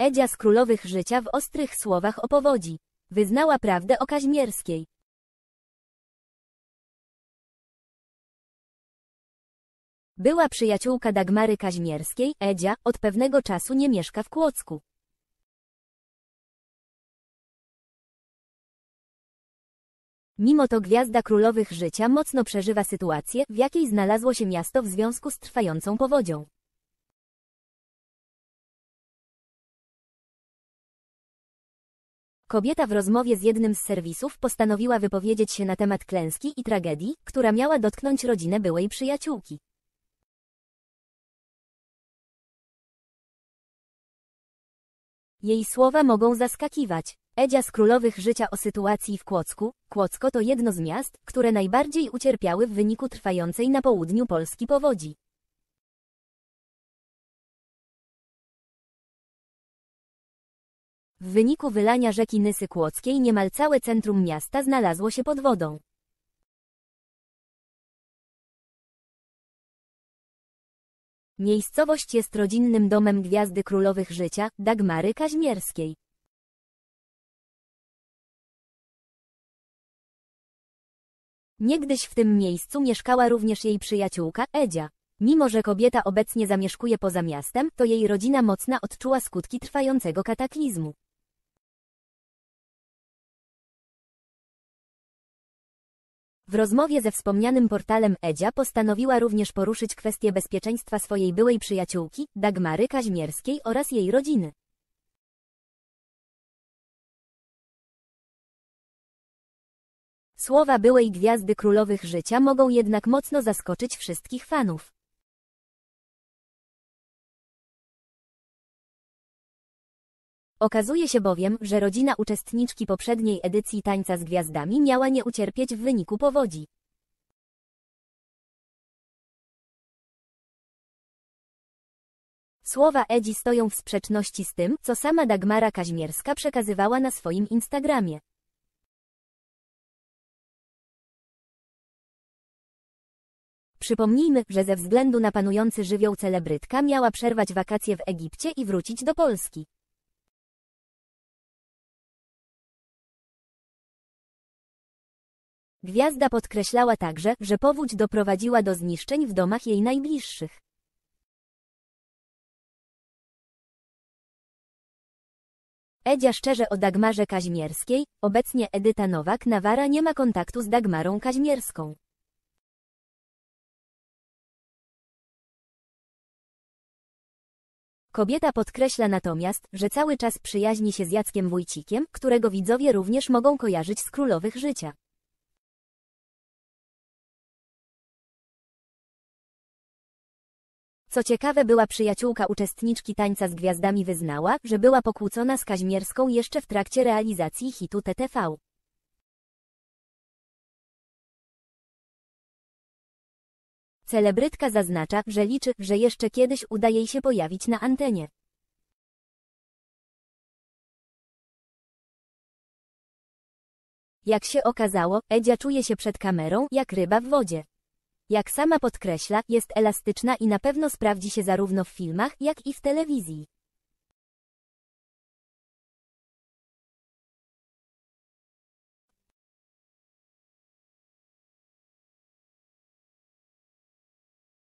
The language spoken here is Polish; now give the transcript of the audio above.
Edzia z Królowych Życia w ostrych słowach o powodzi. Wyznała prawdę o Kaźmierskiej. Była przyjaciółka Dagmary Kaźmierskiej, Edzia, od pewnego czasu nie mieszka w Kłodzku. Mimo to Gwiazda Królowych Życia mocno przeżywa sytuację, w jakiej znalazło się miasto w związku z trwającą powodzią. Kobieta w rozmowie z jednym z serwisów postanowiła wypowiedzieć się na temat klęski i tragedii, która miała dotknąć rodzinę byłej przyjaciółki. Jej słowa mogą zaskakiwać. Edzia z Królowych Życia o sytuacji w Kłodzku. Kłodzko to jedno z miast, które najbardziej ucierpiały w wyniku trwającej na południu Polski powodzi. W wyniku wylania rzeki Nysy Kłodzkiej niemal całe centrum miasta znalazło się pod wodą. Miejscowość jest rodzinnym domem gwiazdy królowych życia, Dagmary Kaźmierskiej. Niegdyś w tym miejscu mieszkała również jej przyjaciółka, Edzia. Mimo, że kobieta obecnie zamieszkuje poza miastem, to jej rodzina mocna odczuła skutki trwającego kataklizmu. W rozmowie ze wspomnianym portalem Edzia postanowiła również poruszyć kwestię bezpieczeństwa swojej byłej przyjaciółki, Dagmary Kaźmierskiej oraz jej rodziny. Słowa byłej gwiazdy królowych życia mogą jednak mocno zaskoczyć wszystkich fanów. Okazuje się bowiem, że rodzina uczestniczki poprzedniej edycji Tańca z Gwiazdami miała nie ucierpieć w wyniku powodzi. Słowa Edzi stoją w sprzeczności z tym, co sama Dagmara Kaźmierska przekazywała na swoim Instagramie. Przypomnijmy, że ze względu na panujący żywioł celebrytka miała przerwać wakacje w Egipcie i wrócić do Polski. Gwiazda podkreślała także, że powódź doprowadziła do zniszczeń w domach jej najbliższych. Edzia szczerze o Dagmarze Kaźmierskiej, obecnie Edyta Nowak-Nawara nie ma kontaktu z Dagmarą Kaźmierską. Kobieta podkreśla natomiast, że cały czas przyjaźni się z Jackiem Wójcikiem, którego widzowie również mogą kojarzyć z królowych życia. Co ciekawe była przyjaciółka uczestniczki Tańca z Gwiazdami wyznała, że była pokłócona z Kaźmierską jeszcze w trakcie realizacji hitu TTV. Celebrytka zaznacza, że liczy, że jeszcze kiedyś uda jej się pojawić na antenie. Jak się okazało, Edzia czuje się przed kamerą jak ryba w wodzie jak sama podkreśla, jest elastyczna i na pewno sprawdzi się zarówno w filmach, jak i w telewizji.